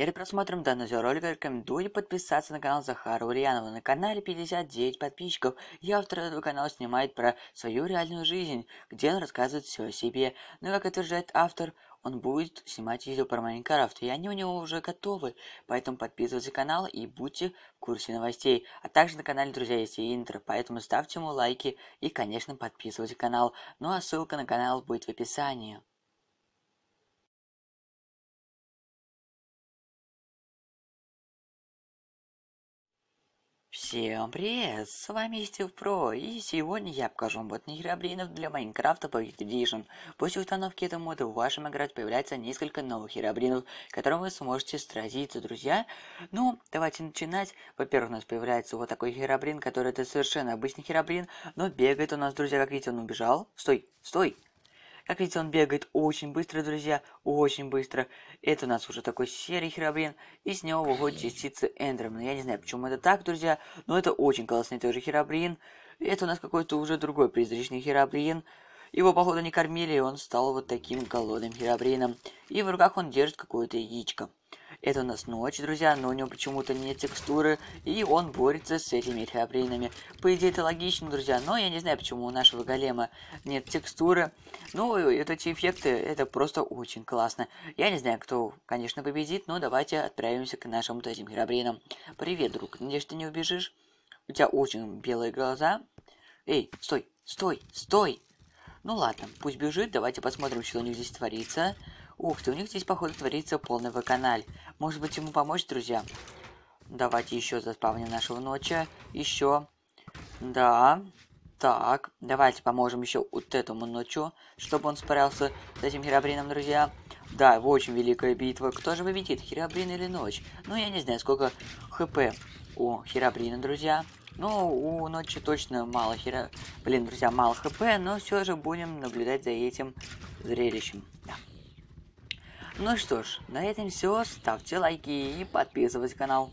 Перед просмотром данного ролика рекомендую подписаться на канал Захара Ульянова. На канале 59 подписчиков, и автор этого канала снимает про свою реальную жизнь, где он рассказывает все о себе. Но, ну как утверждает автор, он будет снимать видео про Майнкрафт, и они у него уже готовы. Поэтому подписывайтесь на канал и будьте в курсе новостей. А также на канале, друзья, есть и интро, поэтому ставьте ему лайки и, конечно, подписывайтесь на канал. Ну а ссылка на канал будет в описании. Всем привет, с вами Стив Про, и сегодня я покажу мод херобринов для Майнкрафта Pocket Edition. После установки этого мода в вашем играть появляется несколько новых херобринов, которым вы сможете сразиться, друзья. Ну, давайте начинать. Во-первых, у нас появляется вот такой херобрин, который это совершенно обычный херобрин, но бегает у нас, друзья, как видите, он убежал. Стой, стой, как видите, он бегает очень быстро, друзья, очень быстро. Это у нас уже такой серый херобрин, и с него выходит частицы эндермена. Ну, я не знаю, почему это так, друзья, но это очень классный тоже херобрин. Это у нас какой-то уже другой призрачный херобрин. Его, походу, не кормили, и он стал вот таким голодным херобрином. И в руках он держит какое-то яичко. Это у нас ночь, друзья, но у него почему-то нет текстуры, и он борется с этими хиабринами. По идее, это логично, друзья, но я не знаю, почему у нашего голема нет текстуры. Ну, это эти эффекты, это просто очень классно. Я не знаю, кто, конечно, победит, но давайте отправимся к нашим этим хиабринам. Привет, друг, надеюсь, ты не убежишь? У тебя очень белые глаза. Эй, стой, стой, стой! Ну ладно, пусть бежит, давайте посмотрим, что у них здесь творится. Ух ты, у них здесь, походу, творится полный ваканаль. Может быть, ему помочь, друзья? Давайте еще заспавним нашего ноча. Еще. Да. Так, давайте поможем еще вот этому ночу, чтобы он спарялся с этим Херабрином, друзья. Да, очень великая битва. Кто же победит, Херабрин или Ночь? Ну, я не знаю, сколько хп у Херабрина, друзья. Ну, у Ночи точно мало хера... Блин, друзья, мало хп, но все же будем наблюдать за этим зрелищем. Да. Ну что ж, на этом все. Ставьте лайки и подписывайтесь на канал.